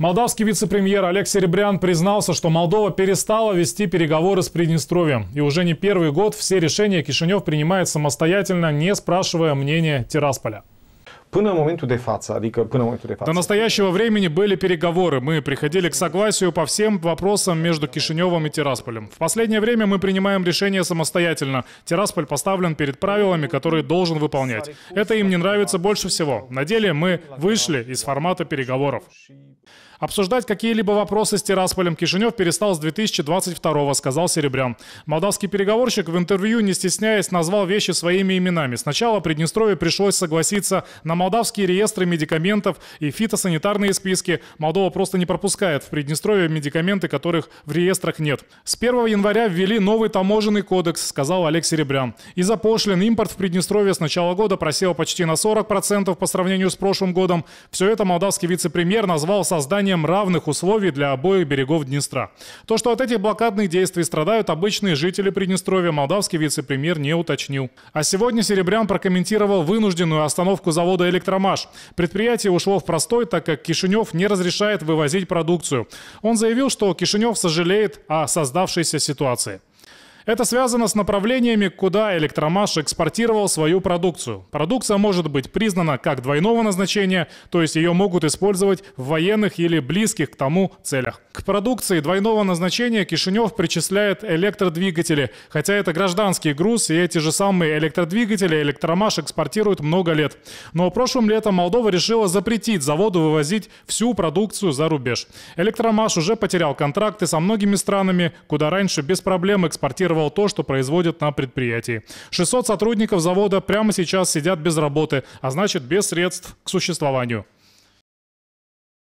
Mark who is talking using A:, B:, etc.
A: Молдавский вице-премьер Олег Серебрян признался, что Молдова перестала вести переговоры с Приднестровьем. И уже не первый год все решения Кишинев принимает самостоятельно, не спрашивая мнения Тирасполя
B: până în de față, adică până în de față.
A: До настоящего времени были переговоры. Мы приходили к согласию по всем вопросам между Кишиневым и Тирасполем. В последнее время мы принимаем решения самостоятельно. Тирасполь поставлен перед правилами, которые должен выполнять. Это им не нравится больше всего. На деле мы вышли из формата переговоров. Обсуждать какие-либо вопросы с Тирасполем Кишинев перестал с 2022-го, сказал Серебрян. Молдавский переговорщик в интервью, не стесняясь, назвал вещи своими именами. Сначала Приднестровье пришлось согласиться на молдавские реестры медикаментов и фитосанитарные списки Молдова просто не пропускает в Приднестровье медикаменты, которых в реестрах нет. С 1 января ввели новый таможенный кодекс, сказал Олег Серебрян. Из-за пошлин импорт в Приднестровье с начала года просел почти на 40% по сравнению с прошлым годом. Все это молдавский вице-премьер назвал созданием равных условий для обоих берегов Днестра. То, что от этих блокадных действий страдают обычные жители Приднестровья, молдавский вице-премьер не уточнил. А сегодня Серебрян прокомментировал вынужденную остановку завода «Электромаш». Предприятие ушло в простой, так как Кишинев не разрешает вывозить продукцию. Он заявил, что Кишинев сожалеет о создавшейся ситуации. Это связано с направлениями, куда Электромаш экспортировал свою продукцию. Продукция может быть признана как двойного назначения, то есть ее могут использовать в военных или близких к тому целях. К продукции двойного назначения Кишинев причисляет электродвигатели, хотя это гражданский груз, и эти же самые электродвигатели Электромаш экспортирует много лет. Но прошлым летом Молдова решила запретить заводу вывозить всю продукцию за рубеж. Электромаш уже потерял контракты со многими странами, куда раньше без проблем экспортировал оценивал то, что производят на предприятии. 600 сотрудников завода прямо сейчас сидят без работы, а значит без средств к существованию.